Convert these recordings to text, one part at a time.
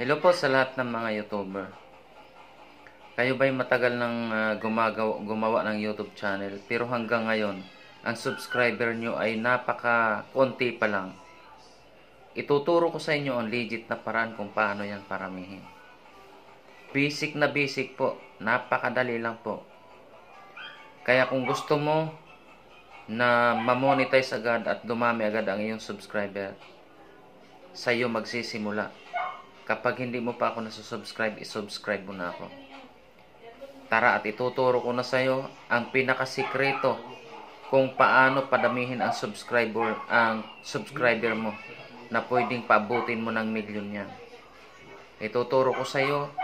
Hello po sa lahat ng mga YouTuber. Kayo ba'y matagal nang uh, ah, gumagawa, gumawa ng YouTube channel pero hanggang ngayon, ang subscriber nyo ay napaka konti pa lang. Ituturo ko sa inyo ang legit na paraan kung paano yan paramihin. Basic na basic po, napakadali lang po. Kaya kung gusto mo na ma-monetize agad at dumami agad ang iyong subscriber, sa iyo magsisimula Kapag hindi mo pa ako nasusubscribe, isubscribe mo na ako. Tara at ituturo ko na sa'yo ang pinakasikreto kung paano padamihin ang subscriber, ang subscriber mo na pwedeng paabutin mo ng milyon yan. Ituturo ko sa'yo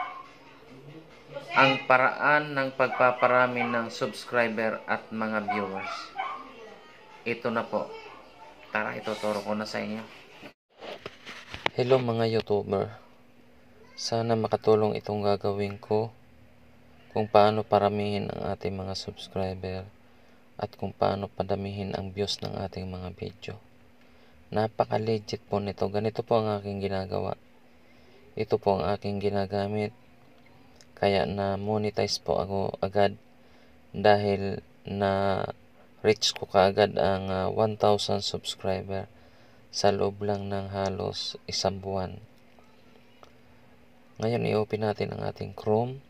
ang paraan ng pagpaparami ng subscriber at mga viewers. Ito na po. Tara, ituturo ko na sa inyo. Hello mga YouTuber. Sana makatulong itong gagawin ko kung paano paramihin ang ating mga subscriber at kung paano padamihin ang views ng ating mga video. Napaka-legit po nito. Ganito po ang aking ginagawa. Ito po ang aking ginagamit. Kaya na monetize po ako agad dahil na reach ko kaagad ang 1,000 ah, subscriber sa loob lang ng halos isang buwan. Ngayon, i-open natin ang ating Chrome.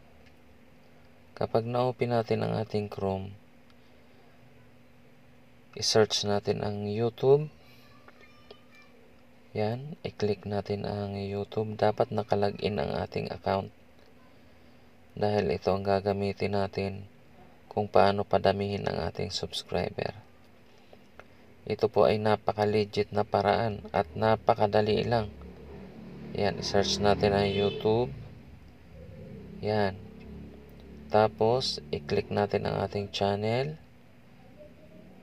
Kapag na-open natin ang ating Chrome, i-search natin ang YouTube. Yan, i-click natin ang YouTube. Dapat nakalagin ang ating account. Dahil ito ang gagamitin natin kung paano padamihin ang ating subscriber. Ito po ay napaka-legit na paraan at napakadali lang yan, search natin ang YouTube. Yan. Tapos, i-click natin ang ating channel.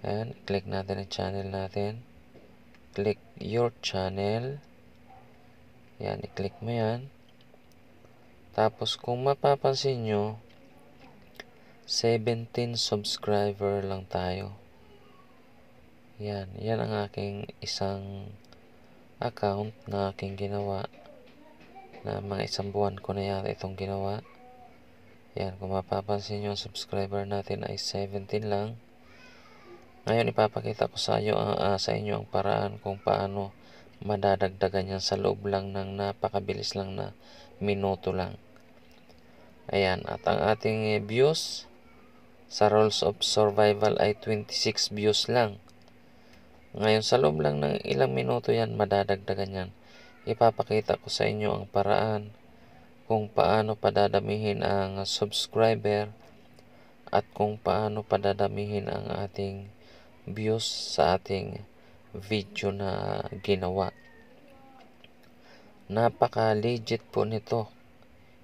Yan, click natin ang channel natin. Click your channel. Yan, i-click mo yan. Tapos, kung mapapansin nyo, 17 subscriber lang tayo. Yan, yan ang aking isang account na aking ginawa na mga isang buwan ko na yata itong ginawa. Yan, kung mapapansin nyo, ang subscriber natin ay 17 lang. Ngayon, ipapakita ko sa, iyo, uh, sa inyo ang paraan kung paano madadagdagan yan sa loob lang ng napakabilis lang na minuto lang. Ayan, at ang ating eh, views sa Rolls of Survival ay 26 views lang. Ngayon, sa loob lang ng ilang minuto yan, madadagdagan yan ipapakita ko sa inyo ang paraan kung paano padadamihin ang subscriber at kung paano padadamihin ang ating views sa ating video na ginawa. Napaka legit po nito.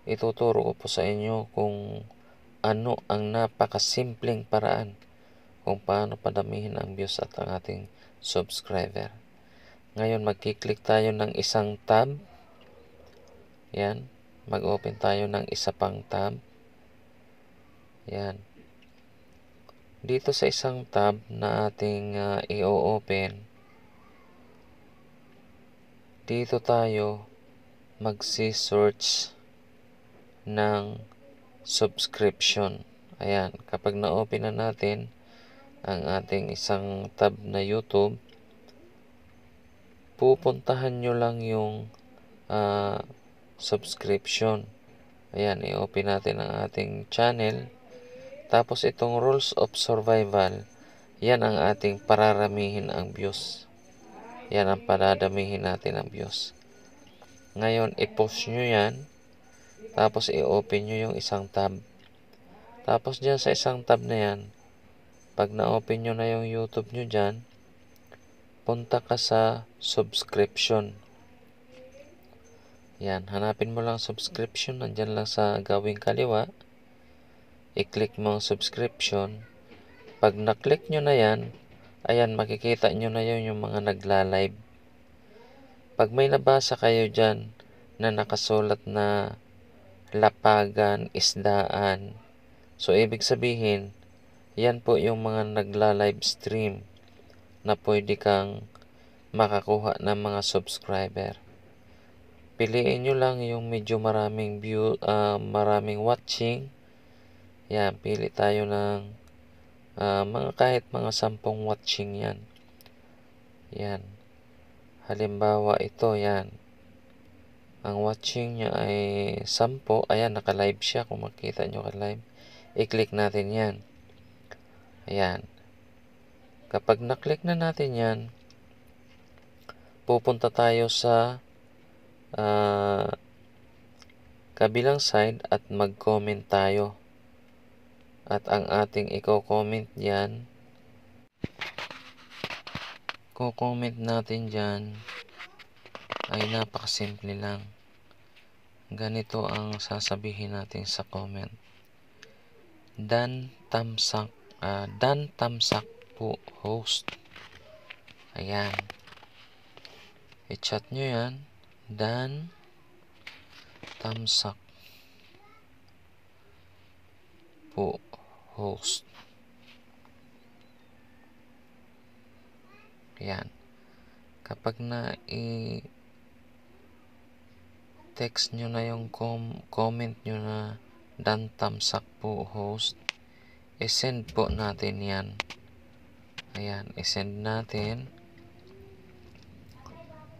Ituturo ko po sa inyo kung ano ang napakasimpleng paraan kung paano padamihin ang views at ang ating subscriber. Ngayon, mag-click tayo ng isang tab. Yan. Mag-open tayo ng isa pang tab. Yan. Dito sa isang tab na ating uh, ah, i-open, dito tayo magsi-search ng subscription. Ayan, kapag na-open na natin ang ating isang tab na YouTube, pupuntahan nyo lang yung uh, subscription. Ayan, i-open natin ang ating channel. Tapos itong rules of survival, yan ang ating pararamihin ang views. Yan ang pararamihin natin ang views. Ngayon, i-post nyo yan. Tapos i-open nyo yung isang tab. Tapos dyan sa isang tab na yan, pag na-open nyo na yung YouTube nyo dyan, punta ka sa subscription. Yan, hanapin mo lang subscription. Nandyan lang sa gawing kaliwa. I-click mo ang subscription. Pag na-click nyo na yan, ayan, makikita nyo na yun yung mga nagla-live. Pag may nabasa kayo dyan na nakasulat na lapagan, isdaan, so ibig sabihin, yan po yung mga nagla-live stream na pwede kang makakuha ng mga subscriber. Piliin nyo lang yung medyo maraming view, uh, maraming watching. Yan, pili tayo ng uh, mga kahit mga sampung watching yan. Yan. Halimbawa ito, yan. Ang watching niya ay sampo. Ayan, naka-live siya. Kung makita nyo ka-live, i-click natin yan. Ayan. Kapag na-click na natin yan, pupunta tayo sa uh, kabilang side at mag-comment tayo. At ang ating i-comment dyan, ko-comment natin dyan ay napakasimple lang. Ganito ang sasabihin natin sa comment. Dan Tamsak, uh, Dan Tamsak po host. Ayan. I-chat nyo yan. Dan Tamsak po host. Ayan. Kapag na i text nyo na yung com comment nyo na Dan Tamsak po host, i-send po natin yan. Ayan, isend natin.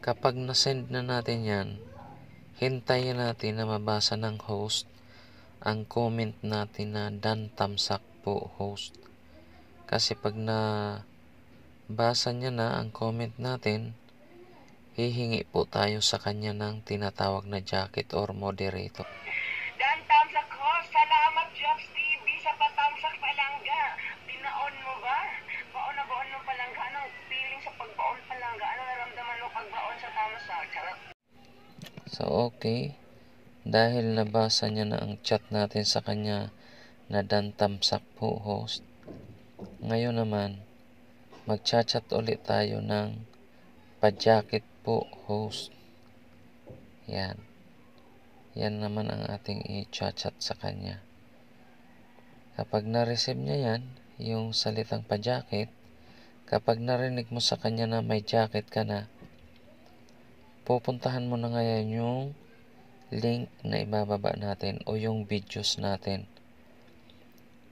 Kapag nasend na natin yan, hintayin natin na mabasa ng host ang comment natin na dan tamsak po host. Kasi pag na basa niya na ang comment natin, hihingi po tayo sa kanya ng tinatawag na jacket or moderator. Dan tamsak host, salamat Justin. So, okay. Dahil nabasa niya na ang chat natin sa kanya na dantamsak po host, ngayon naman, magchat-chat ulit tayo ng pajacket po host. Yan. Yan naman ang ating i-chat-chat sa kanya. Kapag na-receive niya yan, yung salitang pajacket, kapag narinig mo sa kanya na may jacket ka na, pupuntahan mo na ngayon yung link na ibababa natin o yung videos natin.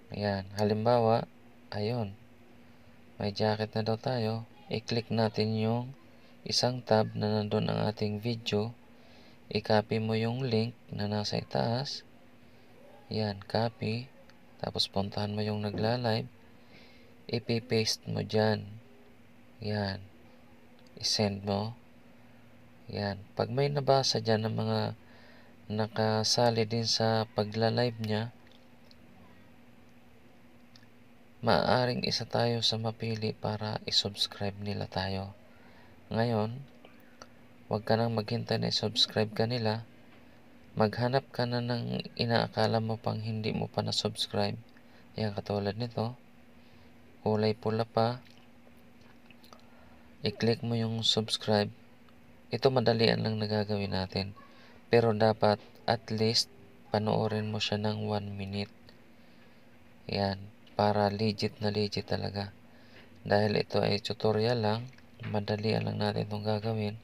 Ayan. Halimbawa, ayun. May jacket na daw tayo. I-click natin yung isang tab na nandun ang ating video. I-copy mo yung link na nasa itaas. Ayan. Copy. Tapos puntahan mo yung nagla-live. Ipipaste mo dyan. Ayan. I-send mo. Yan. Pag may nabasa dyan ng mga nakasali din sa pagla-live niya, maaaring isa tayo sa mapili para isubscribe nila tayo. Ngayon, huwag ka nang maghintay na isubscribe ka nila. Maghanap ka na ng inaakala mo pang hindi mo pa na-subscribe. Yan, katulad nito. Kulay pula pa. I-click mo yung subscribe ito madalian lang nagagawin natin. Pero dapat at least panoorin mo siya ng 1 minute. Yan, para legit na legit talaga. Dahil ito ay tutorial lang, madalian lang natin itong gagawin.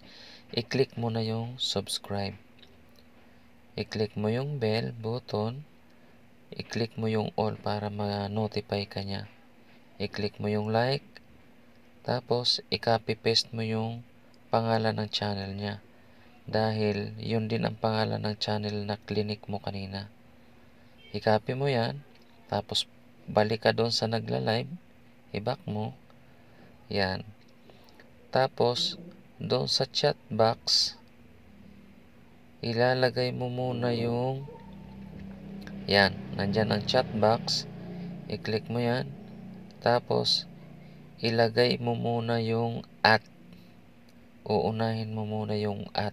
I-click mo na yung subscribe. I-click mo yung bell button. I-click mo yung all para ma-notify ka niya. I-click mo yung like. Tapos, i-copy paste mo yung pangalan ng channel niya dahil yun din ang pangalan ng channel na clinic mo kanina. I-copy mo yan, tapos balik ka doon sa nagla-live, i-back mo, yan. Tapos, doon sa chat box, ilalagay mo muna yung, yan, nandyan ang chat box, i-click mo yan, tapos, ilagay mo muna yung at uunahin mo muna yung at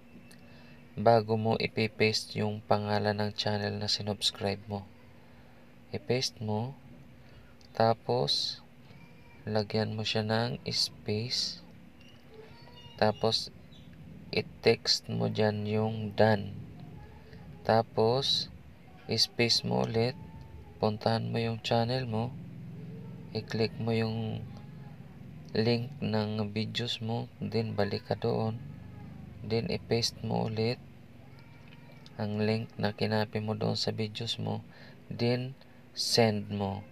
bago mo ipipaste yung pangalan ng channel na sinubscribe mo. I-paste mo, tapos lagyan mo siya ng space, tapos i-text mo dyan yung done. Tapos, space mo ulit, puntahan mo yung channel mo, i-click mo yung link ng videos mo then balik ka doon then i-paste mo ulit ang link na kinapi mo doon sa videos mo then send mo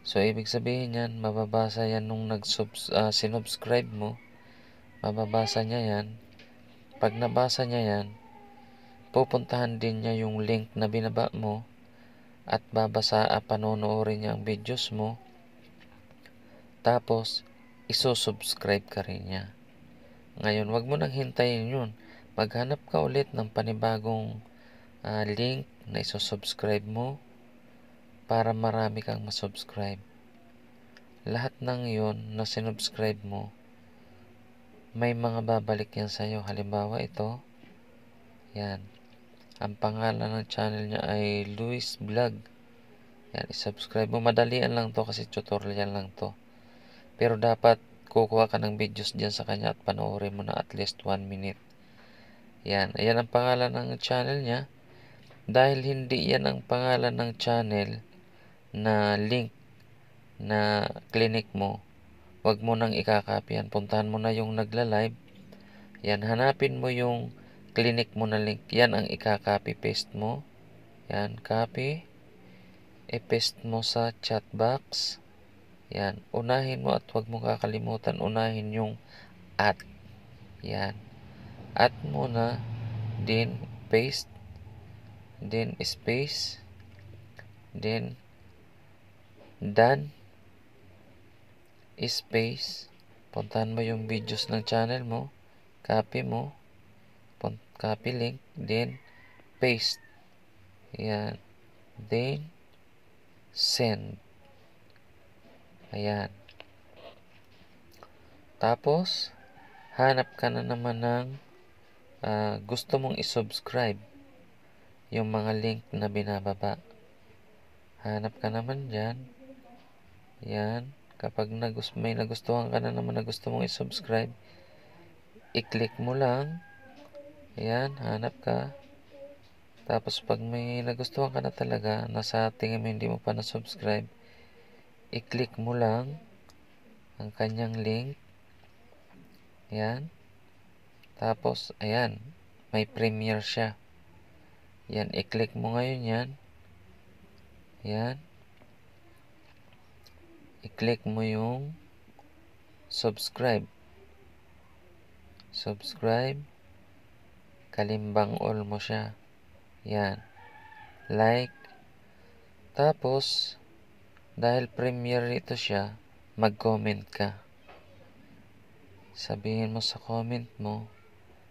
so ibig sabihin yan mababasa yan nung nag uh, ah, sinubscribe mo mababasa niya yan pag nabasa niya yan pupuntahan din niya yung link na binaba mo at babasa at panonoorin niya ang videos mo tapos isusubscribe subscribe ka rin niya. Ngayon, wag mo nang hintayin yun. Maghanap ka ulit ng panibagong uh, link na iso-subscribe mo para marami kang masubscribe. Lahat ng yun na sinubscribe mo, may mga babalik yan sa'yo. Halimbawa ito, yan. Ang pangalan ng channel niya ay Luis Vlog. Yan, isubscribe mo. Madalian lang to kasi tutorial lang to. Pero dapat kukuha ka ng videos dyan sa kanya at panoorin mo na at least 1 minute. Yan. Ayan ang pangalan ng channel niya. Dahil hindi yan ang pangalan ng channel na link na clinic mo, wag mo nang ikakopyan. Puntahan mo na yung nagla-live. Yan. Hanapin mo yung clinic mo na link. Yan ang ikakopy paste mo. Yan. Copy. I-paste mo sa chat box. Yan. Unahin mo at huwag mo kakalimutan unahin yung at. Yan. At muna. Then paste. Then space. Then done. Space. Puntahan mo yung videos ng channel mo. Copy mo. Copy link. Then paste. Yan. Then send. Ayan. Tapos, hanap ka na naman ng uh, gusto mong isubscribe yung mga link na binababa. Hanap ka naman dyan. Ayan. Kapag nagus may nagustuhan ka na naman na gusto mong isubscribe, i-click mo lang. Ayan, hanap ka. Tapos pag may nagustuhan ka na talaga, nasa tingin mo hindi mo pa na-subscribe, i-click mo lang ang kanyang link. Ayan. Tapos, ayan, may premiere siya. Ayan, i-click mo ngayon yan. Ayan. I-click mo yung subscribe. Subscribe. Kalimbang all mo siya. Ayan. Like. Tapos, dahil premier ito siya, mag-comment ka. Sabihin mo sa comment mo,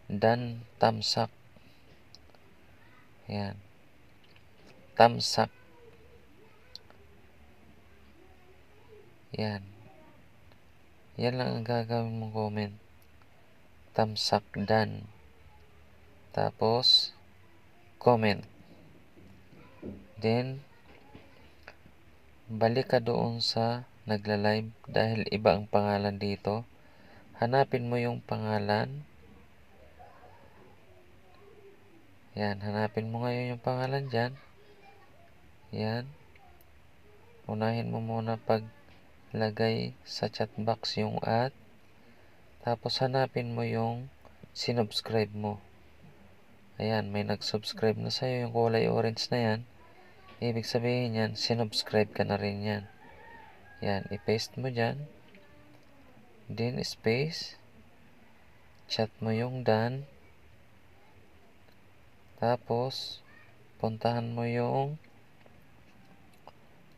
Dan Tamsak. Yan. Tamsak. Yan. Yan lang ang gagawin mong comment. Tamsak Dan. Tapos, comment. Then, Balik ka doon sa nagla-live dahil iba ang pangalan dito. Hanapin mo yung pangalan. Yan, hanapin mo ngayon yung pangalan dyan. Yan. Unahin mo muna paglagay sa chat box yung at. Tapos hanapin mo yung sinubscribe mo. Ayan, may nag-subscribe na sa'yo yung kulay orange na yan. Ibig sabihin yan, sinubscribe ka na rin yan. Yan, i-paste mo dyan. Then, space. Chat mo yung done. Tapos, puntahan mo yung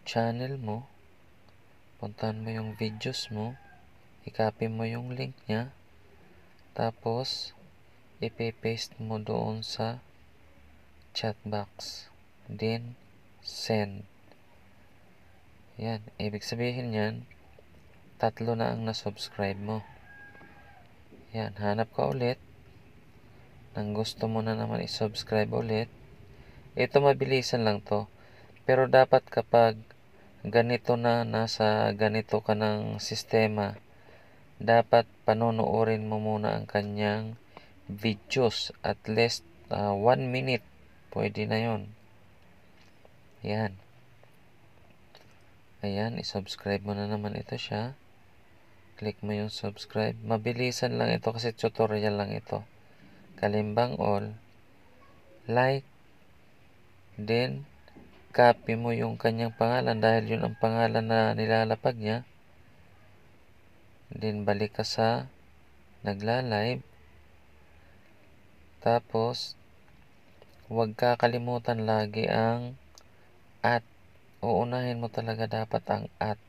channel mo. Puntahan mo yung videos mo. I-copy mo yung link niya. Tapos, ipipaste mo doon sa chat box. Then, send. Yan, ibig sabihin yan, tatlo na ang nasubscribe mo. Yan, hanap ka ulit nang gusto mo na naman isubscribe ulit. Ito mabilisan lang to. Pero dapat kapag ganito na nasa ganito ka ng sistema, dapat panonoodin mo muna ang kanyang videos at least uh, ah, 1 minute. Pwede na yon Ayan. Ayan, isubscribe mo na naman ito siya. Click mo yung subscribe. Mabilisan lang ito kasi tutorial lang ito. Kalimbang all. Like. Then, copy mo yung kanyang pangalan dahil yun ang pangalan na nilalapag niya. Then, balik ka sa nagla-live. Tapos, huwag kakalimutan lagi ang at uunahin mo talaga dapat ang at.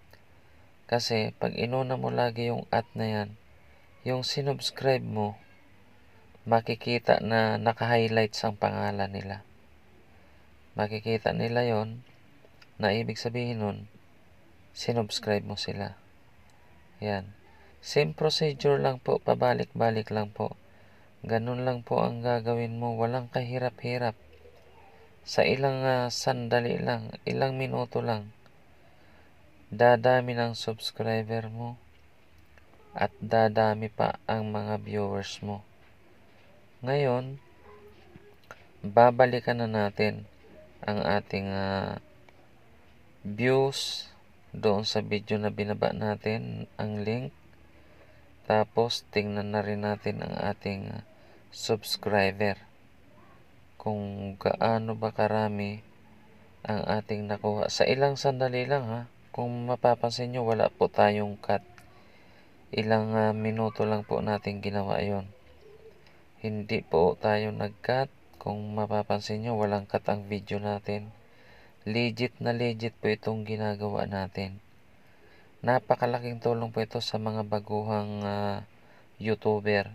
Kasi pag inuna mo lagi yung at na yan, yung sinubscribe mo, makikita na naka highlight ang pangalan nila. Makikita nila yon na ibig sabihin nun, sinubscribe mo sila. Yan. Same procedure lang po, pabalik-balik lang po. Ganun lang po ang gagawin mo, walang kahirap-hirap sa ilang uh, sandali lang, ilang minuto lang, dadami ng subscriber mo at dadami pa ang mga viewers mo. Ngayon, babalikan na natin ang ating uh, views doon sa video na binaba natin ang link. Tapos, tingnan na rin natin ang ating uh, subscriber kung gaano ba karami ang ating nakuha. Sa ilang sandali lang ha. Kung mapapansin nyo, wala po tayong cut. Ilang uh, minuto lang po natin ginawa yon Hindi po tayo nag-cut. Kung mapapansin nyo, walang cut ang video natin. Legit na legit po itong ginagawa natin. Napakalaking tulong po ito sa mga baguhang uh, YouTuber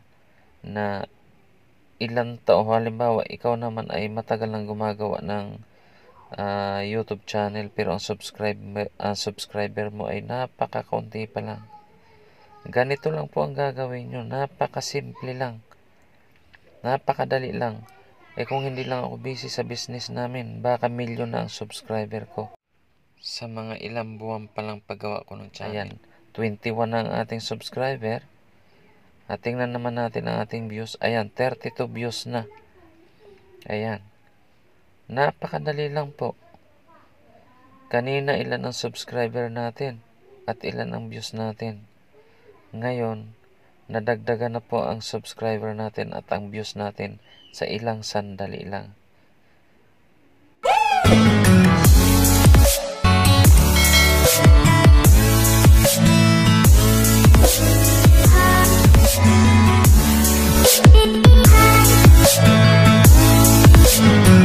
na ilang taon, halimbawa, ikaw naman ay matagal nang gumagawa ng uh, YouTube channel pero ang subscribe, uh, subscriber mo ay napakakaunti pa lang. Ganito lang po ang gagawin nyo. Napakasimple lang. Napakadali lang. Eh kung hindi lang ako busy sa business namin, baka milyon na ang subscriber ko. Sa mga ilang buwan pa lang paggawa ko ng channel. Ayan, 21 na ang ating subscriber. At tingnan naman natin ang ating views. Ayan, 32 views na. Ayan. Napakadali lang po. Kanina ilan ang subscriber natin at ilan ang views natin. Ngayon, nadagdagan na po ang subscriber natin at ang views natin sa ilang sandali lang. Thank